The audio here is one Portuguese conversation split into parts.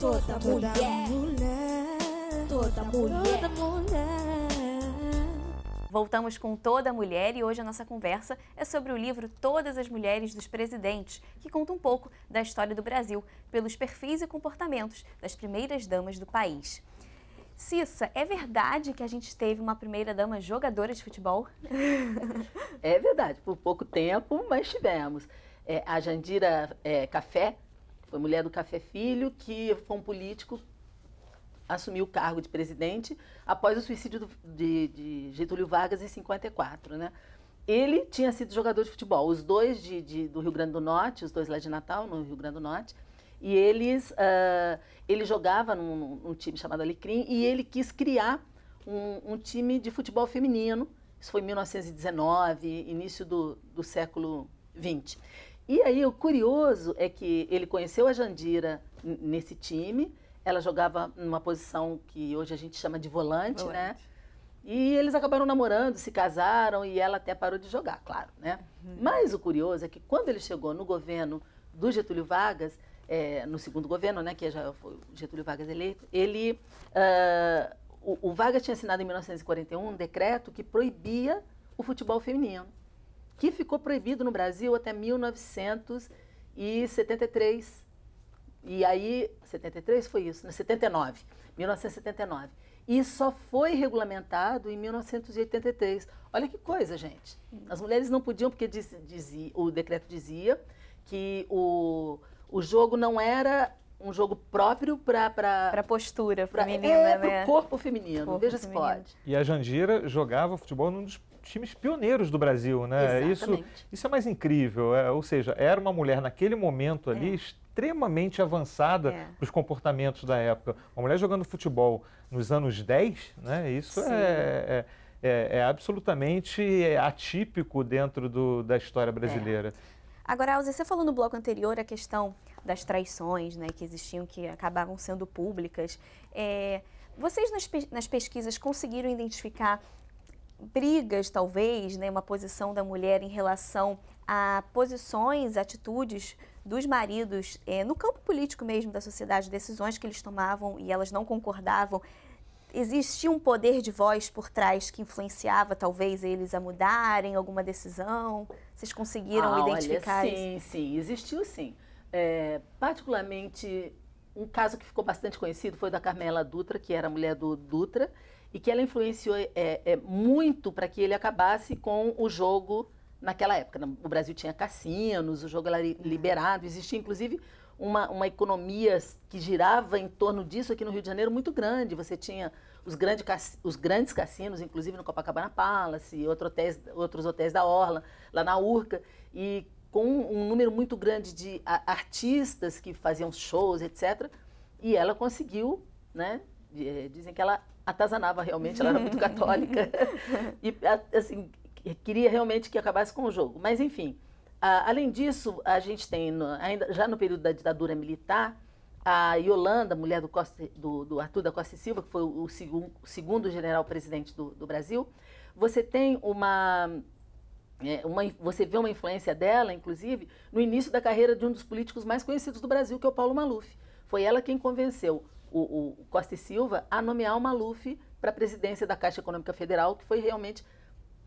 Toda, mulher. Toda mulher. Toda mulher. Voltamos com Toda Mulher e hoje a nossa conversa é sobre o livro Todas as Mulheres dos Presidentes, que conta um pouco da história do Brasil pelos perfis e comportamentos das primeiras damas do país. Cissa, é verdade que a gente teve uma primeira-dama jogadora de futebol? É verdade, por pouco tempo, mas tivemos. É, a Jandira é, Café, foi mulher do Café Filho, que foi um político, assumiu o cargo de presidente após o suicídio do, de, de, Getúlio Vargas em 54, né? Ele tinha sido jogador de futebol, os dois de, de, do Rio Grande do Norte, os dois lá de Natal, no Rio Grande do Norte, e eles, uh, ele jogava num, num, time chamado Alecrim e ele quis criar um, um, time de futebol feminino. Isso foi em 1919, início do, do século 20. E aí o curioso é que ele conheceu a Jandira nesse time, ela jogava numa posição que hoje a gente chama de volante, né? volante. né? E eles acabaram namorando, se casaram e ela até parou de jogar, claro, né? Uhum. Mas o curioso é que quando ele chegou no governo do Getúlio Vargas, é, no segundo governo, né, que já foi Getúlio Vargas eleito, ele, uh, o, o Vargas tinha assinado em 1941 um decreto que proibia o futebol feminino que ficou proibido no Brasil até 1973. E aí, 73 foi isso, né? 79, 1979. E só foi regulamentado em 1983. Olha que coisa, gente. As mulheres não podiam, porque diz, dizia, o decreto dizia que o, o jogo não era um jogo próprio para para postura pra, é, né? corpo feminino. Corpo Veja feminino. se pode. E a Jandira jogava futebol num dos times pioneiros do Brasil, né? Exatamente. Isso, isso é mais incrível. É, ou seja, era uma mulher naquele momento ali é. extremamente avançada é. para os comportamentos da época. Uma mulher jogando futebol nos anos 10, né? Isso é é, é, é, absolutamente atípico dentro do, da história brasileira. Agora, Alza, você falou no bloco anterior a questão das traições, né, que existiam, que acabavam sendo públicas. É, vocês nas, pe nas pesquisas conseguiram identificar brigas, talvez, né, uma posição da mulher em relação a posições, atitudes dos maridos é, no campo político mesmo da sociedade, decisões que eles tomavam e elas não concordavam. Existia um poder de voz por trás que influenciava talvez eles a mudarem alguma decisão? Vocês conseguiram ah, identificar olha, sim, isso? Sim, sim, existiu sim. É, particularmente, um caso que ficou bastante conhecido foi da Carmela Dutra, que era mulher do Dutra, e que ela influenciou é, é, é muito para que ele acabasse com o jogo naquela época. O Brasil tinha cassinos, o jogo era liberado, existia inclusive uma, uma economia que girava em torno disso aqui no Rio de Janeiro muito grande. Você tinha os, grande, os grandes cassinos, inclusive no Copacabana Palace, outro hotéis, outros hotéis da Orla, lá na Urca, e com um número muito grande de artistas que faziam shows, etc. E ela conseguiu, né? Eh, dizem que ela atazanava realmente, ela era muito católica. e, assim, queria realmente que acabasse com o jogo. Mas, enfim, além disso, a gente tem, no, ainda já no período da ditadura militar, a Yolanda, mulher do, Costa, do, do Arthur da Costa e Silva, que foi o, o segundo general presidente do, do, Brasil, você tem uma, é, uma. Você vê uma influência dela, inclusive, no início da carreira de um dos políticos mais conhecidos do Brasil, que é o Paulo Maluf. Foi ela quem convenceu o, o Costa e Silva a nomear o Maluf para a presidência da Caixa Econômica Federal, que foi realmente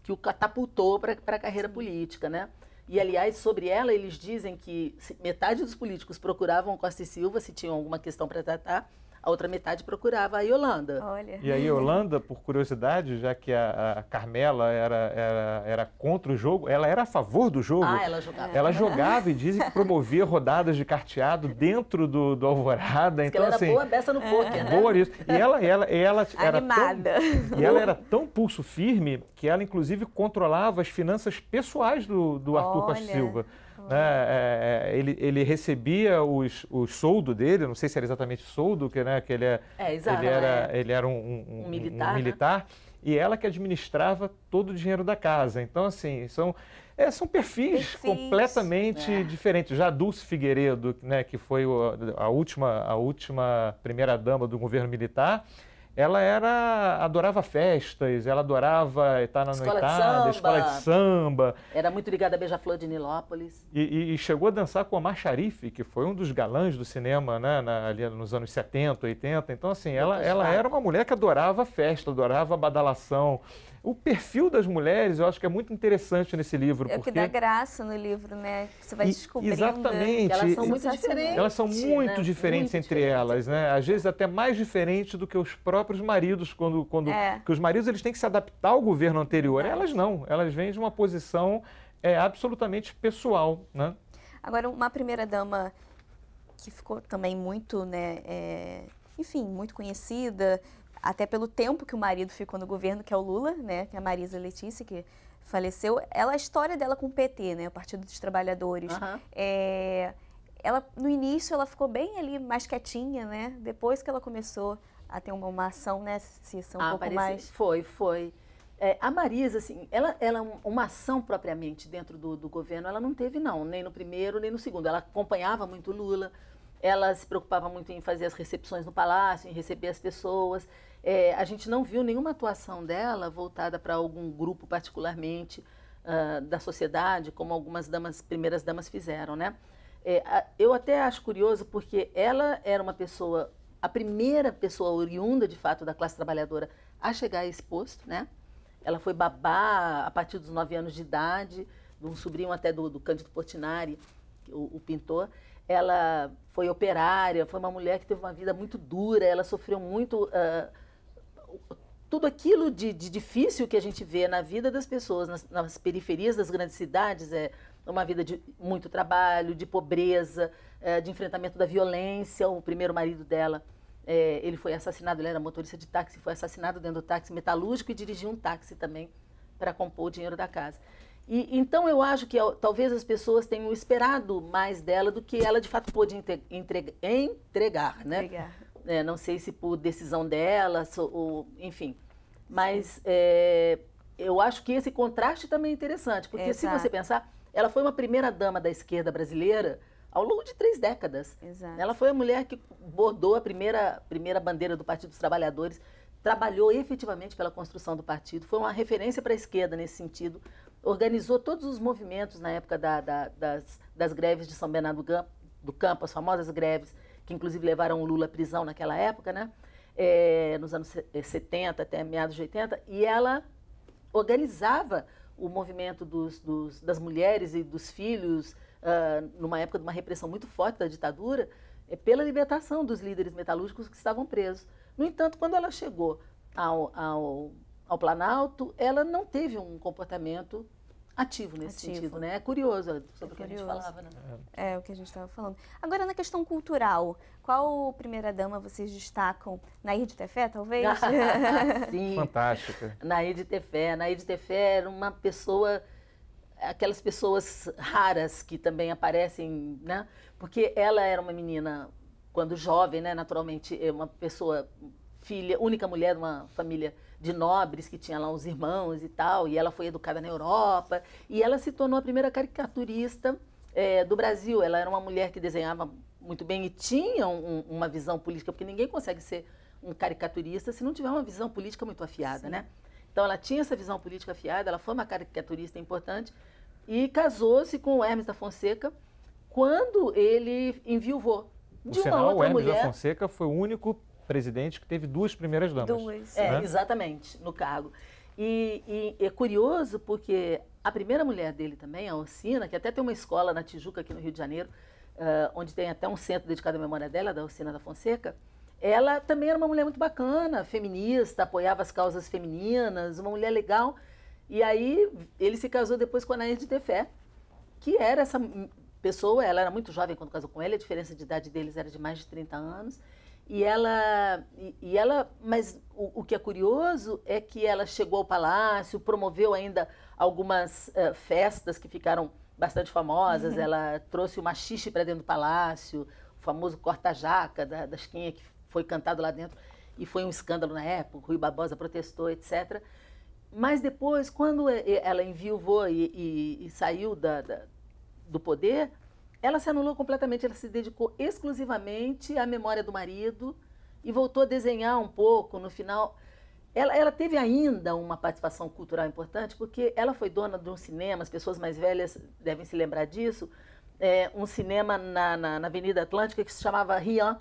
que o catapultou para a carreira Sim. política, né? E, aliás, sobre ela, eles dizem que metade dos políticos procuravam Costa e Silva se tinham alguma questão para tratar, a outra metade procurava a Yolanda. Olha. E a Yolanda, por curiosidade, já que a, a Carmela era, era, era, contra o jogo, ela era a favor do jogo. Ah, ela jogava. Ela jogava e dizem que promovia rodadas de carteado dentro do, do Alvorada. Diz então, ela assim, era boa beça no é. poker, né? Boa isso. E ela, ela, ela era Animada. Tão, e ela era tão pulso firme que ela, inclusive, controlava as finanças pessoais do, do Arthur Costa Silva né, é, é, ele, ele recebia os, o soldo dele, não sei se era exatamente soldo, que, né, que ele, é, é exato, ele era, é. ele era um, um, um militar, um militar né? e ela que administrava todo o dinheiro da casa. Então, assim, são, é, são perfis, perfis completamente né? diferentes. Já Dulce Figueiredo, né, que foi a última, a última primeira-dama do governo militar, ela era adorava festas, ela adorava estar na noitada, de escola de samba. Era muito ligada à Beija-Flor de Nilópolis. E, e, e, chegou a dançar com Omar Sharif, que foi um dos galãs do cinema né, na, ali nos anos 70, 80. Então, assim, ela, ela era uma mulher que adorava festa, adorava badalação. O perfil das mulheres eu acho que é muito interessante nesse livro. É o porque... que dá graça no livro, né? Você vai e, descobrindo. Exatamente. Elas são muito diferentes. Elas são muito né? diferentes muito entre diferente. elas, né? Às vezes até mais diferentes do que os próprios maridos, quando. quando é. que os maridos eles têm que se adaptar ao governo anterior. É. Elas não. Elas vêm de uma posição é, absolutamente pessoal, né? Agora, uma primeira-dama que ficou também muito, né? É, enfim, muito conhecida, até pelo tempo que o marido ficou no governo, que é o Lula, né, que é a Marisa Letícia, que faleceu, ela a história dela com o PT, né, o Partido dos Trabalhadores, uhum. é, ela no início ela ficou bem ali mais quietinha, né? Depois que ela começou a ter uma, uma ação, né, Cissa, um ah, pouco parece, mais. Foi, foi. É, a Marisa, assim, ela, ela é uma ação propriamente dentro do, do governo, ela não teve não, nem no primeiro nem no segundo. Ela acompanhava muito Lula, ela se preocupava muito em fazer as recepções no palácio, em receber as pessoas. É, a gente não viu nenhuma atuação dela voltada para algum grupo particularmente uh, da sociedade, como algumas damas, primeiras damas fizeram, né? É, a, eu até acho curioso porque ela era uma pessoa, a primeira pessoa oriunda de fato da classe trabalhadora a chegar a esse posto, né? Ela foi babá a partir dos nove anos de idade, de um sobrinho até do, do Cândido Portinari, o, o pintor ela foi operária, foi uma mulher que teve uma vida muito dura, ela sofreu muito uh, tudo aquilo de, de, difícil que a gente vê na vida das pessoas, nas, nas periferias das grandes cidades, é uma vida de muito trabalho, de pobreza, é, de enfrentamento da violência. O primeiro marido dela, é, ele foi assassinado, ele era motorista de táxi, foi assassinado dentro do táxi metalúrgico e dirigiu um táxi também para compor o dinheiro da casa. E, então eu acho que talvez as pessoas tenham esperado mais dela do que ela de fato pôde entregar, entregar né? Entregar. É é, não sei se por decisão dela, ou, enfim. Mas é, eu acho que esse contraste também é interessante, porque Exato. se você pensar, ela foi uma primeira dama da esquerda brasileira ao longo de três décadas. Exato. Ela foi a mulher que bordou a primeira, primeira bandeira do Partido dos Trabalhadores, trabalhou efetivamente pela construção do partido, foi uma referência para a esquerda nesse sentido, organizou todos os movimentos na época da, da, das, das, greves de São Bernardo do Campo, as famosas greves, que inclusive levaram o Lula à prisão naquela época, né? É, nos anos 70 eh, até meados de 80, e ela organizava o movimento dos, dos, das mulheres e dos filhos, uh, numa época de uma repressão muito forte da ditadura, é, pela libertação dos líderes metalúrgicos que estavam presos. No entanto, quando ela chegou ao, ao, ao Planalto, ela não teve um comportamento ativo nesse ativo. sentido, né? É curioso é sobre é o que curioso. a gente falava, né? É, o que a gente estava falando. Agora, na questão cultural, qual primeira-dama vocês destacam? Nair Tefé, talvez? Sim. Fantástica. Nair Tefé. Nair Tefé era uma pessoa... Aquelas pessoas raras que também aparecem, né? Porque ela era uma menina, quando jovem, né? Naturalmente, é uma pessoa, filha, única mulher de uma família de nobres que tinha lá uns irmãos e tal, e ela foi educada na Europa, e ela se tornou a primeira caricaturista é, do Brasil. Ela era uma mulher que desenhava muito bem e tinha um, uma visão política, porque ninguém consegue ser um caricaturista se não tiver uma visão política muito afiada, Sim. né? Então ela tinha essa visão política afiada, ela foi uma caricaturista importante e casou-se com o Hermes da Fonseca quando ele enviou De o uma sinal, outra o Hermes mulher. da Fonseca foi o único presidente que teve duas primeiras damas. Duas. Né? É, né? exatamente, no cargo. E, e, é curioso porque a primeira mulher dele também, a Orsina, que até tem uma escola na Tijuca, aqui no Rio de Janeiro, uh, onde tem até um centro dedicado à memória dela, da Orsina da Fonseca, ela também era uma mulher muito bacana, feminista, apoiava as causas femininas, uma mulher legal. E aí ele se casou depois com a Anaís de Tefé, que era essa pessoa, ela era muito jovem quando casou com ele, a diferença de idade deles era de mais de 30 anos. E ela, e, ela mas o, o, que é curioso é que ela chegou ao palácio, promoveu ainda algumas uh, festas que ficaram bastante famosas. Uhum. Ela trouxe o machixe para dentro do palácio, o famoso corta-jaca da, da esquinha que foi cantado lá dentro e foi um escândalo na época. Rui Barbosa protestou, etc. Mas depois, quando eh, ela enviou e, e, e saiu da, da, do poder, ela se anulou completamente, ela se dedicou exclusivamente à memória do marido e voltou a desenhar um pouco no final. Ela, ela, teve ainda uma participação cultural importante, porque ela foi dona de um cinema, as pessoas mais velhas devem se lembrar disso, é, um cinema na, na, na, Avenida Atlântica que se chamava Rian,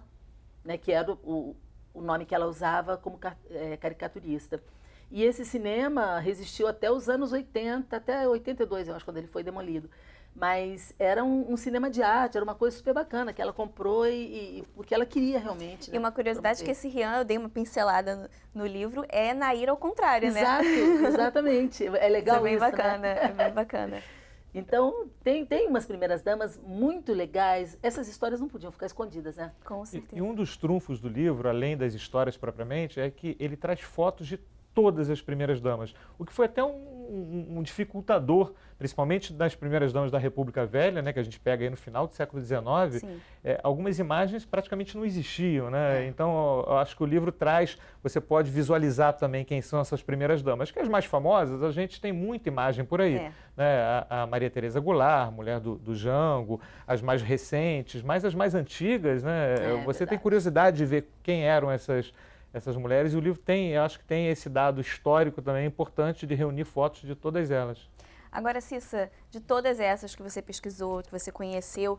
né, que era o, o nome que ela usava como é, caricaturista. E esse cinema resistiu até os anos 80, até 82, eu acho, quando ele foi demolido. Mas era um, um, cinema de arte, era uma coisa super bacana, que ela comprou e, e que ela queria realmente. Né, e uma curiosidade é que esse Rian, eu dei uma pincelada no, no livro, é Nair ao contrário, né? Exato, exatamente. É legal isso. É bem isso, né? bacana, né? é bem bacana. Então, tem, tem umas primeiras damas muito legais. Essas histórias não podiam ficar escondidas, né? Com certeza. E, e, um dos trunfos do livro, além das histórias propriamente, é que ele traz fotos de todas as primeiras damas, o que foi até um, um, um dificultador, principalmente das primeiras damas da República Velha, né, que a gente pega aí no final do século XIX, é, algumas imagens praticamente não existiam, né? É. Então, eu acho que o livro traz, você pode visualizar também quem são essas primeiras damas, que as mais famosas, a gente tem muita imagem por aí, é. né? A, a, Maria Teresa Goulart, mulher do, do, Jango, as mais recentes, mas as mais antigas, né? É, você verdade. tem curiosidade de ver quem eram essas essas mulheres. E o livro tem, eu acho que tem esse dado histórico também importante de reunir fotos de todas elas. Agora, Cissa, de todas essas que você pesquisou, que você conheceu,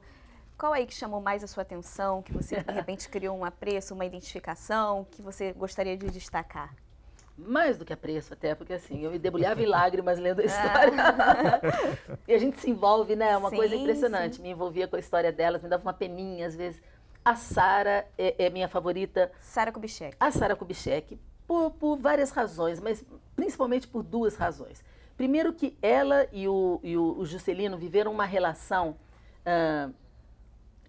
qual aí que chamou mais a sua atenção, que você de repente criou um apreço, uma identificação, que você gostaria de destacar? mais do que apreço até, porque assim, eu me debulhava em lágrimas lendo a ah. história. e a gente se envolve, né? É uma sim, coisa impressionante. Sim. Me envolvia com a história delas, me dava uma peninha às vezes. A Sara é, é, minha favorita. Sara Kubitschek. A Sara Kubitschek, por, por, várias razões, mas principalmente por duas razões. Primeiro que ela e o, e o, o Juscelino viveram uma relação ah,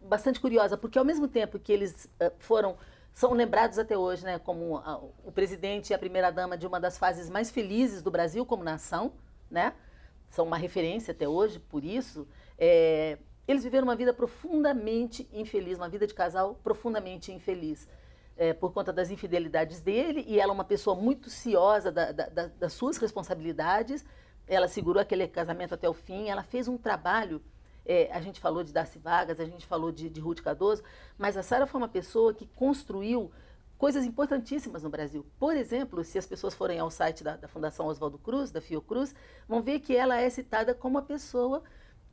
bastante curiosa, porque ao mesmo tempo que eles ah, foram são lembrados até hoje, né, como a, o presidente e a primeira dama de uma das fases mais felizes do Brasil como nação, né? São uma referência até hoje, por isso é, eles viveram uma vida profundamente infeliz, uma vida de casal profundamente infeliz, é, por conta das infidelidades dele, e ela é uma pessoa muito ciosa da, da, das suas responsabilidades, ela segurou aquele casamento até o fim, ela fez um trabalho, é, a gente falou de Darcy Vargas, a gente falou de, de Ruth Cardoso, mas a Sara foi uma pessoa que construiu coisas importantíssimas no Brasil. Por exemplo, se as pessoas forem ao site da, da Fundação Oswaldo Cruz, da Fiocruz, vão ver que ela é citada como a pessoa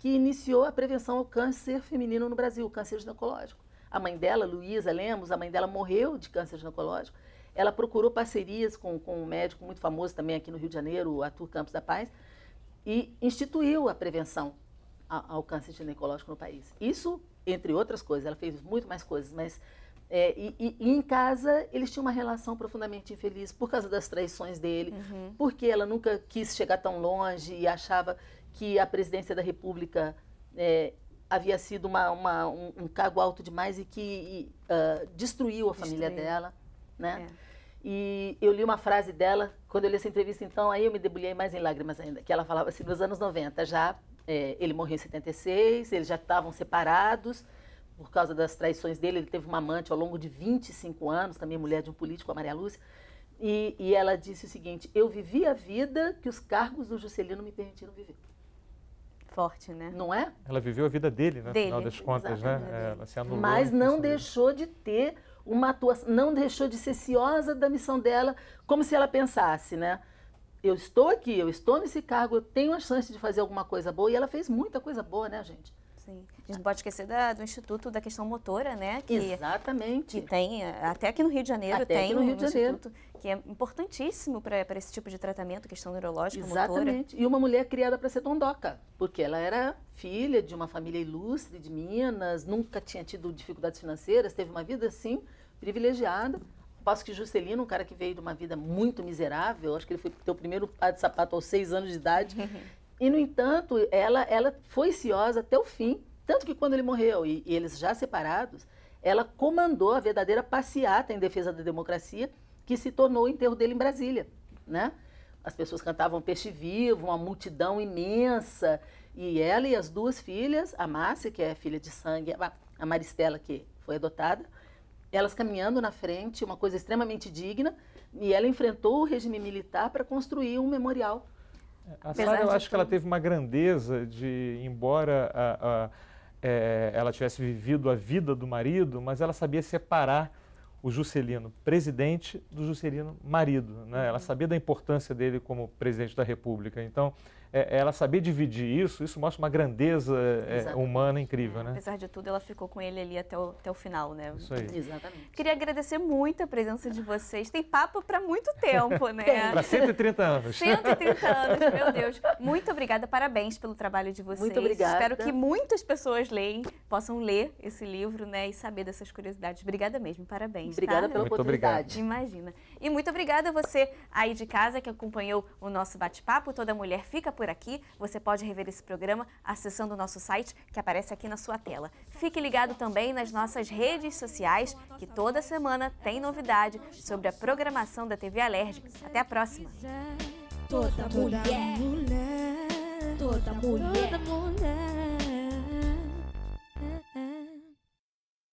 que iniciou a prevenção ao câncer feminino no Brasil, câncer ginecológico. A mãe dela, Luísa Lemos, a mãe dela morreu de câncer ginecológico. Ela procurou parcerias com, com um médico muito famoso também aqui no Rio de Janeiro, o Arthur Campos da Paz, e instituiu a prevenção ao câncer ginecológico no país. Isso, entre outras coisas, ela fez muito mais coisas, mas é, e, e, e, em casa eles tinham uma relação profundamente infeliz por causa das traições dele, uhum. porque ela nunca quis chegar tão longe e achava que a presidência da República é, havia sido uma, uma, um, um, cargo alto demais e que e, uh, destruiu a destruiu. família dela, né? É. E eu li uma frase dela, quando eu li essa entrevista, então, aí eu me debulhei mais em lágrimas ainda, que ela falava assim, nos anos 90 já, é, ele morreu em 76, eles já estavam separados, por causa das traições dele. Ele teve uma amante ao longo de 25 anos, também mulher de um político, a Maria Lúcia. E, e ela disse o seguinte: Eu vivi a vida que os cargos do Juscelino me permitiram viver. Forte, né? Não é? Ela viveu a vida dele, né? Dele. No final das contas, né? Exatamente. né? Ela se anulou. Mas não deixou de ter uma atuação, não deixou de ser ciosa da missão dela, como se ela pensasse, né? Eu estou aqui, eu estou nesse cargo, eu tenho a chance de fazer alguma coisa boa. E ela fez muita coisa boa, né, gente? Sim. A gente não pode esquecer da, do Instituto da Questão Motora, né? Que, Exatamente. Que tem, eh, até aqui no Rio de Janeiro até tem no Rio de Janeiro. que é importantíssimo para esse tipo de tratamento, questão neurológica, Exatamente. motora. Exatamente. E uma mulher criada para ser dondoca, porque ela era filha de uma família ilustre de Minas, nunca tinha tido dificuldades financeiras, teve uma vida, assim, privilegiada. posso que Juscelino, um cara que veio de uma vida muito miserável, acho que ele foi ter o primeiro par de sapato aos seis anos de idade, E, no entanto, ela, ela foi ciosa até o fim, tanto que quando ele morreu e, e eles já separados, ela comandou a verdadeira passeata em defesa da democracia, que se tornou o enterro dele em Brasília, né? As pessoas cantavam Peixe Vivo, uma multidão imensa, e ela e as duas filhas, a Márcia, que é filha de sangue, a Maristela, que foi adotada, elas caminhando na frente, uma coisa extremamente digna, e ela enfrentou o regime militar para construir um memorial a Apesar Sarah, eu acho que ela teve uma grandeza de, embora a, a, é, ela tivesse vivido a vida do marido, mas ela sabia separar o Juscelino presidente do Juscelino marido. Né? Ela uhum. sabia da importância dele como presidente da República. Então, é, é, ela sabia dividir isso, isso mostra uma grandeza é, é humana incrível, né? Apesar de tudo, ela ficou com ele ali até o, até o final, né? Isso aí. Exatamente. Queria agradecer muito a presença de vocês. Tem papo para muito tempo, né? para 130 anos. 130 anos, meu Deus. Muito obrigada, parabéns pelo trabalho de vocês. Muito obrigada. Espero que muitas pessoas leem, possam ler esse livro, né, e saber dessas curiosidades. Obrigada mesmo, parabéns. Obrigada tá? pela muito oportunidade. Obrigado. Imagina. E muito obrigada a você aí de casa que acompanhou o nosso bate-papo. Toda mulher fica por por aqui. Você pode rever esse programa acessando o nosso site que aparece aqui na sua tela. Fique ligado também nas nossas redes sociais, que toda semana tem novidade sobre a programação da TV Alérgica. Até a próxima! Toda mulher, toda mulher, toda mulher.